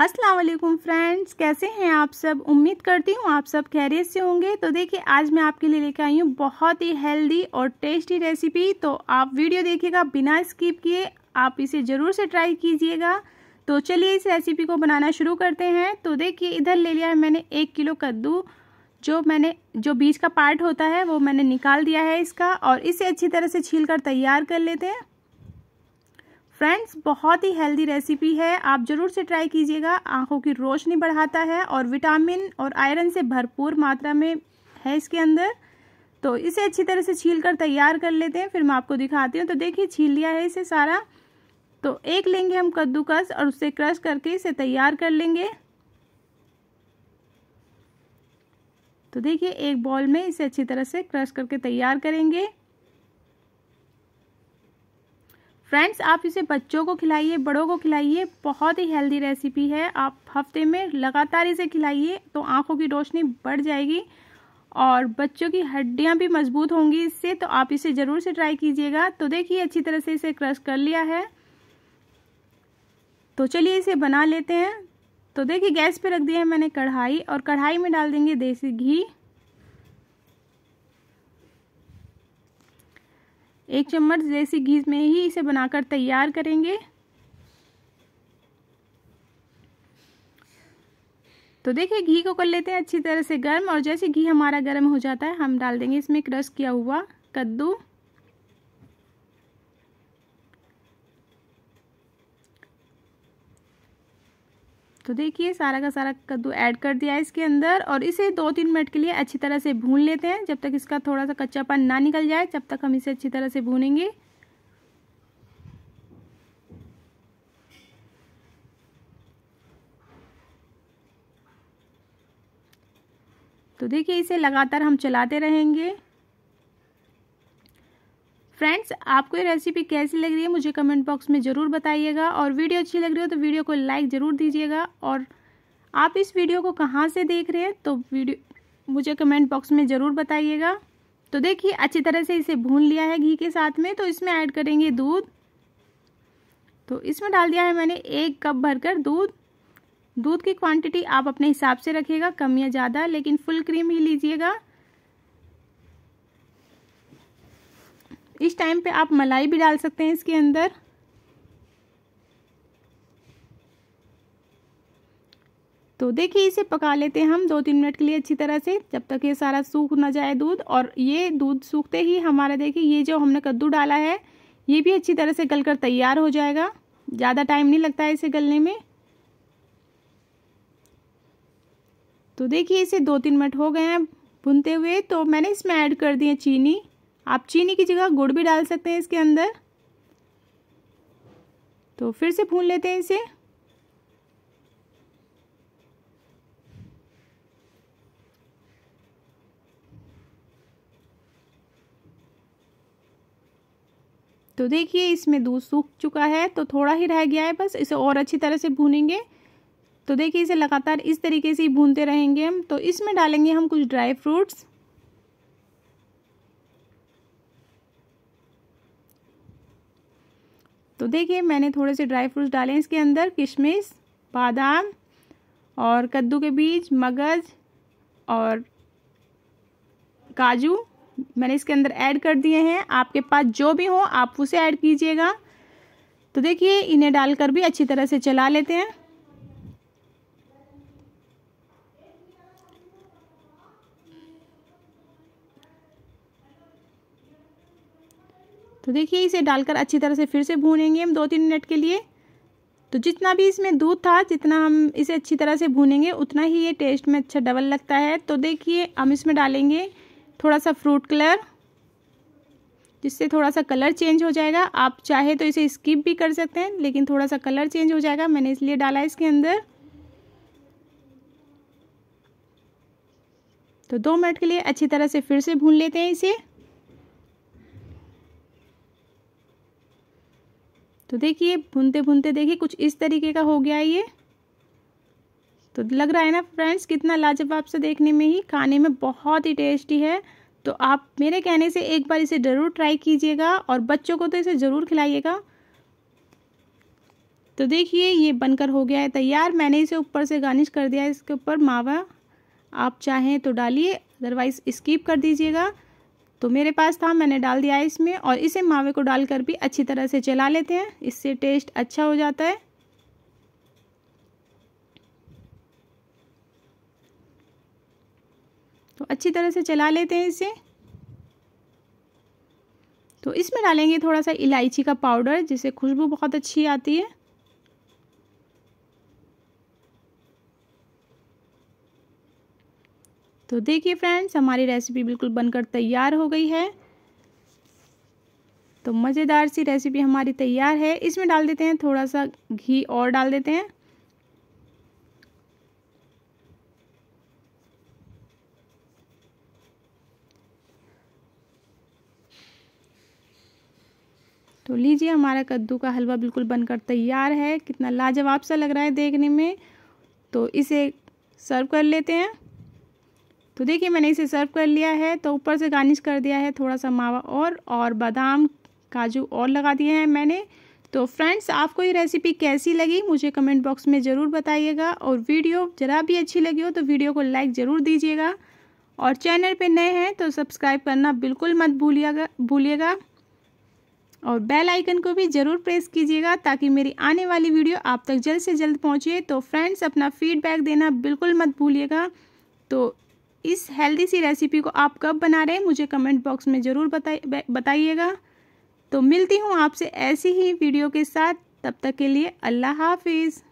अस्सलाम वालेकुम फ्रेंड्स कैसे हैं आप सब उम्मीद करती हूँ आप सब खैरियत से होंगे तो देखिए आज मैं आपके लिए लेकर आई हूँ बहुत ही हेल्दी और टेस्टी रेसिपी तो आप वीडियो देखिएगा बिना स्किप किए आप इसे ज़रूर से ट्राई कीजिएगा तो चलिए इस रेसिपी को बनाना शुरू करते हैं तो देखिए इधर ले लिया है मैंने एक किलो कद्दू जो मैंने जो बीज का पार्ट होता है वो मैंने निकाल दिया है इसका और इसे अच्छी तरह से छील कर तैयार कर लेते हैं फ्रेंड्स बहुत ही हेल्दी रेसिपी है आप ज़रूर से ट्राई कीजिएगा आंखों की रोशनी बढ़ाता है और विटामिन और आयरन से भरपूर मात्रा में है इसके अंदर तो इसे अच्छी तरह से छील कर तैयार कर लेते हैं फिर मैं आपको दिखाती हूँ तो देखिए छील लिया है इसे सारा तो एक लेंगे हम कद्दूकस और उसे क्रश करके इसे तैयार कर लेंगे तो देखिए एक बॉल में इसे अच्छी तरह से क्रश करके तैयार करेंगे फ्रेंड्स आप इसे बच्चों को खिलाइए बड़ों को खिलाइए बहुत ही हेल्दी रेसिपी है आप हफ्ते में लगातार इसे खिलाइए तो आंखों की रोशनी बढ़ जाएगी और बच्चों की हड्डियां भी मजबूत होंगी इससे तो आप इसे ज़रूर से ट्राई कीजिएगा तो देखिए अच्छी तरह से इसे क्रश कर लिया है तो चलिए इसे बना लेते हैं तो देखिए गैस पर रख दिया है मैंने कढ़ाई और कढ़ाई में डाल देंगे देसी घी एक चम्मच देसी घी में ही इसे बनाकर तैयार करेंगे तो देखिए घी को कर लेते हैं अच्छी तरह से गर्म और जैसे घी हमारा गर्म हो जाता है हम डाल देंगे इसमें क्रश किया हुआ कद्दू तो देखिए सारा का सारा कद्दू ऐड कर दिया है इसके अंदर और इसे दो तीन मिनट के लिए अच्छी तरह से भून लेते हैं जब तक इसका थोड़ा सा कच्चापन ना निकल जाए तब तक हम इसे अच्छी तरह से भूनेंगे तो देखिए इसे लगातार हम चलाते रहेंगे फ्रेंड्स आपको ये रेसिपी कैसी लग रही है मुझे कमेंट बॉक्स में ज़रूर बताइएगा और वीडियो अच्छी लग रही हो तो वीडियो को लाइक ज़रूर दीजिएगा और आप इस वीडियो को कहाँ से देख रहे हैं तो वीडियो मुझे कमेंट बॉक्स में ज़रूर बताइएगा तो देखिए अच्छी तरह से इसे भून लिया है घी के साथ में तो इसमें ऐड करेंगे दूध तो इसमें डाल दिया है मैंने एक कप भरकर दूध दूध की क्वांटिटी आप अपने हिसाब से रखिएगा कम या ज़्यादा लेकिन फुल क्रीम ही लीजिएगा इस टाइम पे आप मलाई भी डाल सकते हैं इसके अंदर तो देखिए इसे पका लेते हैं हम दो तीन मिनट के लिए अच्छी तरह से जब तक ये सारा सूख ना जाए दूध और ये दूध सूखते ही हमारा देखिए ये जो हमने कद्दू डाला है ये भी अच्छी तरह से गलकर तैयार हो जाएगा ज़्यादा टाइम नहीं लगता है इसे गलने में तो देखिए इसे दो तीन मिनट हो गए हैं भुनते हुए तो मैंने इसमें ऐड कर दी है चीनी आप चीनी की जगह गुड़ भी डाल सकते हैं इसके अंदर तो फिर से भून लेते हैं इसे तो देखिए इसमें दूध सूख चुका है तो थोड़ा ही रह गया है बस इसे और अच्छी तरह से भूनेंगे तो देखिए इसे लगातार इस तरीके से ही भूनते रहेंगे हम तो इसमें डालेंगे हम कुछ ड्राई फ्रूट्स तो देखिए मैंने थोड़े से ड्राई फ्रूट्स डाले हैं इसके अंदर किशमिश बादाम और कद्दू के बीज मगज़ और काजू मैंने इसके अंदर ऐड कर दिए हैं आपके पास जो भी हो आप उसे ऐड कीजिएगा तो देखिए इन्हें डालकर भी अच्छी तरह से चला लेते हैं तो देखिए इसे डालकर अच्छी तरह से फिर से भूनेंगे हम दो तीन मिनट के लिए तो जितना भी इसमें दूध था जितना हम इसे अच्छी तरह से भूनेंगे उतना ही ये टेस्ट में अच्छा डबल लगता है तो देखिए हम इसमें डालेंगे थोड़ा सा फ्रूट कलर जिससे थोड़ा सा कलर चेंज हो जाएगा आप चाहे तो इसे स्किप भी कर सकते हैं लेकिन थोड़ा सा कलर चेंज हो जाएगा मैंने इसलिए डाला है इसके अंदर तो दो मिनट के लिए अच्छी तरह से फिर से भून लेते हैं इसे तो देखिए भूनते भूनते देखिए कुछ इस तरीके का हो गया ये तो लग रहा है ना फ्रेंड्स कितना लाजवाब से देखने में ही खाने में बहुत ही टेस्टी है तो आप मेरे कहने से एक बार इसे ज़रूर ट्राई कीजिएगा और बच्चों को तो इसे ज़रूर खिलाइएगा तो देखिए ये बनकर हो गया है तैयार मैंने इसे ऊपर से गार्निश कर दिया है इसके ऊपर मावा आप चाहें तो डालिए अदरवाइज़ स्किप कर दीजिएगा तो मेरे पास था मैंने डाल दिया इसमें और इसे मावे को डालकर भी अच्छी तरह से चला लेते हैं इससे टेस्ट अच्छा हो जाता है तो अच्छी तरह से चला लेते हैं इसे तो इसमें डालेंगे थोड़ा सा इलायची का पाउडर जिससे खुशबू बहुत अच्छी आती है तो देखिए फ्रेंड्स हमारी रेसिपी बिल्कुल बनकर तैयार हो गई है तो मज़ेदार सी रेसिपी हमारी तैयार है इसमें डाल देते हैं थोड़ा सा घी और डाल देते हैं तो लीजिए हमारा कद्दू का हलवा बिल्कुल बनकर तैयार है कितना लाजवाब सा लग रहा है देखने में तो इसे सर्व कर लेते हैं तो देखिए मैंने इसे सर्व कर लिया है तो ऊपर से गार्निश कर दिया है थोड़ा सा मावा और और बादाम काजू और लगा दिए हैं मैंने तो फ्रेंड्स आपको ये रेसिपी कैसी लगी मुझे कमेंट बॉक्स में ज़रूर बताइएगा और वीडियो ज़रा भी अच्छी लगी हो तो वीडियो को लाइक ज़रूर दीजिएगा और चैनल पर नए हैं तो सब्सक्राइब करना बिल्कुल मत भूलिएगा भूलिएगा और बेल आइकन को भी ज़रूर प्रेस कीजिएगा ताकि मेरी आने वाली वीडियो आप तक जल्द से जल्द पहुँचे तो फ्रेंड्स अपना फीडबैक देना बिल्कुल मत भूलिएगा तो इस हेल्दी सी रेसिपी को आप कब बना रहे हैं मुझे कमेंट बॉक्स में ज़रूर बताइए बताइएगा तो मिलती हूँ आपसे ऐसी ही वीडियो के साथ तब तक के लिए अल्लाह हाफिज़